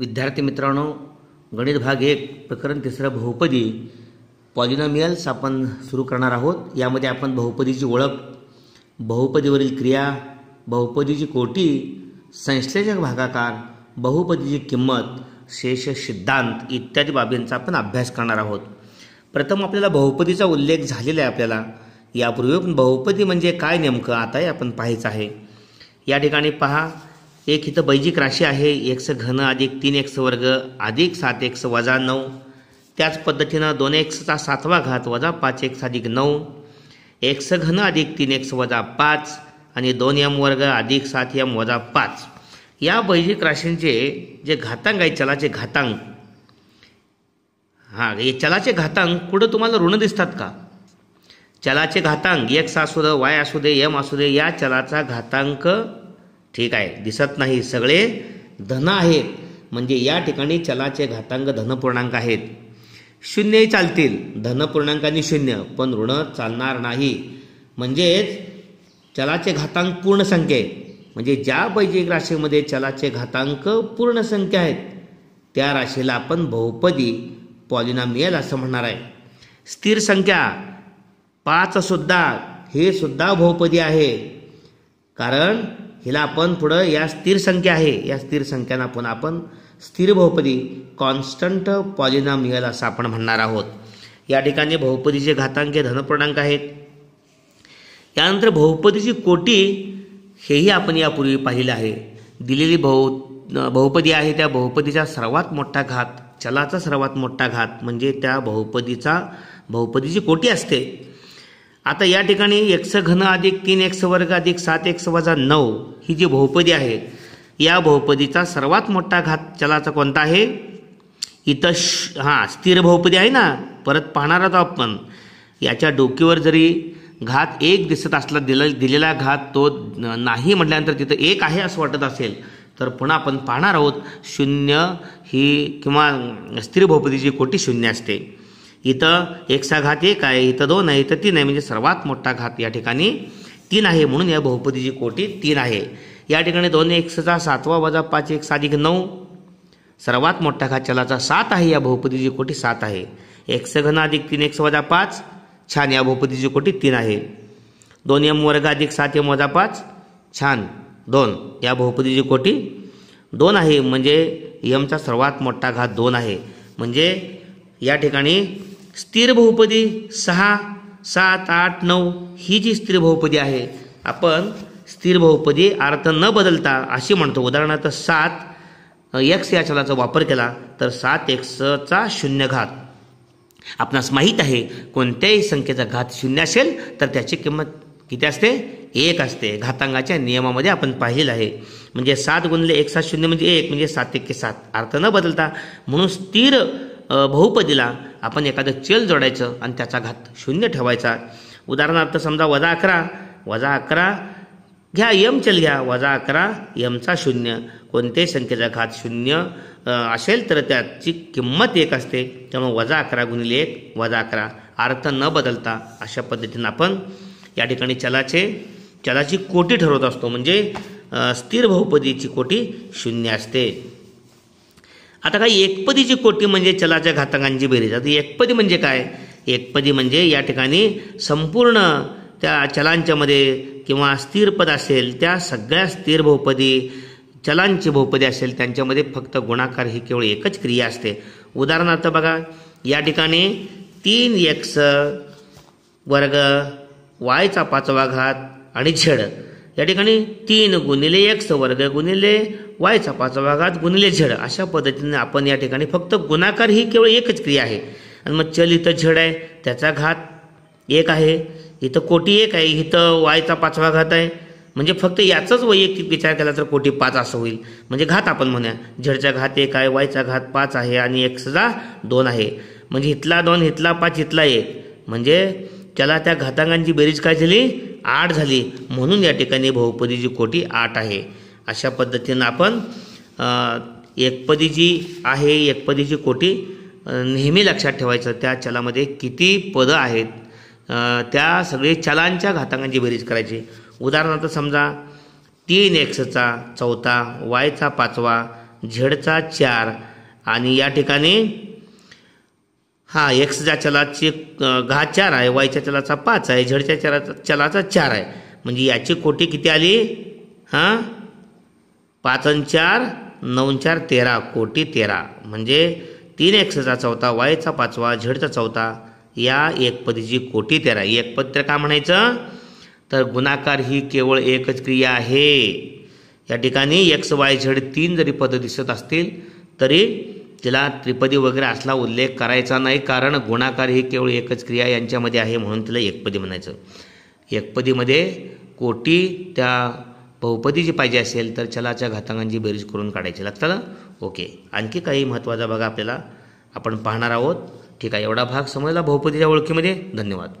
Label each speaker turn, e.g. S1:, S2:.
S1: विद्यार्थी मित्रांनो गणित भाग एक प्रकरण तिसरं बहुपदी पॉलिनॉमियल्स आपण सुरू करणार आहोत यामध्ये आपण बहुपदीची ओळख बहुपदीवरील क्रिया बहुपदीची कोटी संश्लेषक भागाकार बहुपदीची किंमत शेष सिद्धांत इत्यादी बाबींचा आपण अभ्यास करणार आहोत प्रथम आपल्याला बहुपदीचा उल्लेख झालेला आहे आपल्याला यापूर्वी पण बहुपदी म्हणजे काय नेमकं आताही आपण पाहायचं आहे या ठिकाणी पहा एक इथं बैजिक राशी आहे एक्स घन अधिक तीन एक्स वर्ग अधिक सात एक्स वजा नऊ त्याच पद्धतीनं दोन एक्सचा सातवा घात वजा पाच एक्स अधिक नऊ एक्स घन अधिक तीन एक्स वजा पाच आणि दोन एम वर्ग अधिक सात एम वजा पाच या बैजिक राशींचे जे घातांक आहे चलाचे घातांक हां हे चलाचे घातांक कुठं तुम्हाला ऋण दिसतात का चलाचे घातांक एक्स असू दे वाय असू दे एम असू दे या चलाचा घातांक ठीक आहे दिसत नाही सगळे धन आहेत म्हणजे या ठिकाणी चलाचे घातांक धनपूर्णांक आहेत शून्यही चालतील आणि शून्य पण ऋण चालणार नाही म्हणजेच चलाचे घातांक पूर्ण संख्या आहे म्हणजे ज्या बैजिक राशीमध्ये चलाचे घातांक पूर्ण संख्या आहेत त्या राशीला आपण बहुपदी पॉलिनामियल असं म्हणणार आहे स्थिर संख्या पाचसुद्धा हे सुद्धा बहुपदी आहे कारण हिला आपण पुढं या स्थिर संख्या आहे या स्थिर संख्यांना पण आपण स्थिर बहुपदी कॉन्स्टंट पॉलिनॉमियल असं आपण म्हणणार आहोत या ठिकाणी बहुपदीचे घातांक हे धनपूर्णांक आहेत यानंतर बहुपदीची कोटी हेही आपण यापूर्वी पाहिलं आहे दिलेली बहु बहुपदी आहे त्या बहुपदीचा सर्वात मोठा घात चलाचा सर्वात मोठा घात म्हणजे त्या बहुपदीचा बहुपदीची कोटी असते आता या ठिकाणी एक्स घन अधिक तीन एक्स वर्ग अधिक सात एक्स वजा नऊ ही जी बहुपदी आहे या बहुपदीचा सर्वात मोठा घात चलाचा कोणता आहे इथं श हां स्थिर बहुपदी आहे ना परत पाहणार आहोत आपण याच्या डोकीवर जरी घात एक दिसत असला दिला दिलेला घात तो नाही म्हटल्यानंतर तिथं एक आहे असं वाटत असेल तर पुन्हा आपण पाहणार आहोत शून्य ही किंवा स्थिर बहुपदीची कोटी शून्य असते इथं एकसा घात एक आहे इथं दोन आहे इथं तीन आहे म्हणजे सर्वात मोठा घात या ठिकाणी तीन आहे म्हणून या बहुपदीची कोटी तीन आहे या ठिकाणी दोन एकसचा सातवा वजा पाच एक साधिक नऊ सर्वात मोठा घात चलाचा सात आहे या बहुपदीची कोटी सात आहे एकस घन अधिक तीन एकस वजा पाच छान या बहुपदीची कोटी तीन आहे दोन एम वर्ग अधिक सात एम वजा पाच छान दोन या बहुपदीची कोटी दोन आहे म्हणजे यमचा सर्वात मोठा घात दोन आहे म्हणजे या ठिकाणी स्थिर बहुपदी सहा सात आठ नऊ ही जी स्थिर बहुपदी आहे आपण स्थिर बहुपदी अर्थ न बदलता अशी म्हणतो उदाहरणार्थ सात एक्स या चलाचा वापर केला तर सात एक्सचा शून्य घात आपणास माहीत आहे कोणत्याही संख्येचा घात शून्य असेल तर त्याची किंमत किती असते एक असते घातांगाच्या नियमामध्ये आपण पाहिलेलं आहे म्हणजे सात गुणले एक सात शून्य म्हणजे एक म्हणजे सात एके सात अर्थ न बदलता म्हणून स्थिर बहुपदीला आपण एखादं चल जोडायचं आणि त्याचा घात शून्य ठेवायचा उदाहरणार्थ समजा वजा अकरा वजा अकरा घ्या यम चल घ्या वजा अकरा यमचा शून्य कोणत्याही संख्येचा घात शून्य असेल तर त्याची किंमत एक असते त्यामुळे वजा अकरा गुणिले एक वजा अकरा अर्थ न बदलता अशा पद्धतीनं आपण या ठिकाणी चलाचे चलाची कोटी ठरवत असतो म्हणजे स्थिर बहुपदीची कोटी शून्य असते आता काही एकपदीची कोटी म्हणजे चलाच्या घातकांची बेरीज आता एकपदी म्हणजे काय एकपदी म्हणजे या ठिकाणी संपूर्ण त्या चलांच्यामध्ये किंवा स्थिर पद असेल त्या सगळ्या स्थिर बहुपदी चलांची बहुपदी असेल त्यांच्यामध्ये फक्त गुणाकार ही केवळ एकच क्रिया असते उदाहरणार्थ बघा या ठिकाणी तीन एक्स वर्ग वायचा पाचवा घात आणि झेड या ठिकाणी तीन गुणिले एक्स वर्ग गुणिले वाय चपाचा भागात गुणिले झड अशा पद्धतीने आपण या ठिकाणी फक्त गुणाकार ही केवळ एकच क्रिया आहे आणि मग चल इथं झेड आहे त्याचा घात एक आहे इथं कोटी एक आहे इथं वायचा पाचवा घात आहे म्हणजे फक्त याचाच वैयक्तिक विचार केला तर कोटी पाच असं होईल म्हणजे घात आपण म्हणूया झेडचा घात एक आहे वायचा घात पाच आहे आणि एक्सचा दोन आहे म्हणजे इथला दोन इथला पाच इथला एक म्हणजे त्याला त्या घातांगांची बेरीज काय झाली आठ झाली म्हणून या ठिकाणी बहुपदीची कोटी आठ आहे अशा पद्धतीनं आपण एकपदी जी आहे एकपदीची कोटी नेहमी लक्षात ठेवायचं त्या चलामध्ये किती पदं आहेत त्या सगळे चलांच्या घातांकांची बेरीज करायची उदाहरणार्थ समजा तीन एक्सचा चौथा वायचा पाचवा झेडचा चार आणि या ठिकाणी हा एक्सच्या चलाची घा चार आहे वायच्या चलाचा पाच आहे झडच्या चलाचा चलाचा चार आहे म्हणजे याची कोटी किती आली हां पाच चार नऊ चार तेरा कोटी तेरा म्हणजे तीन एक्सचा चौथा वायचा पाचवा झेडचा चौथा या एकपदीची कोटी तेरा एकपद तर का म्हणायचं तर गुणाकार ही केवळ एकच क्रिया आहे या ठिकाणी एक्स वाय झेड तीन जरी पद दिसत असतील तरी तिला त्रिपदी वगैरे असला उल्लेख करायचा नाही कारण गुणाकार ही केवळ एकच क्रिया यांच्यामध्ये आहे म्हणून तिला एकपदी म्हणायचं एकपदीमध्ये कोटी त्या बहुपदी जी पाहिजे असेल तर चलाच्या घातांगांची बेरीज करून काढायची लागतं ओके आणखी काही महत्त्वाचा भाग आपल्याला आपण पाहणार आहोत ठीक आहे एवढा भाग समजला बहुपदीच्या ओळखीमध्ये धन्यवाद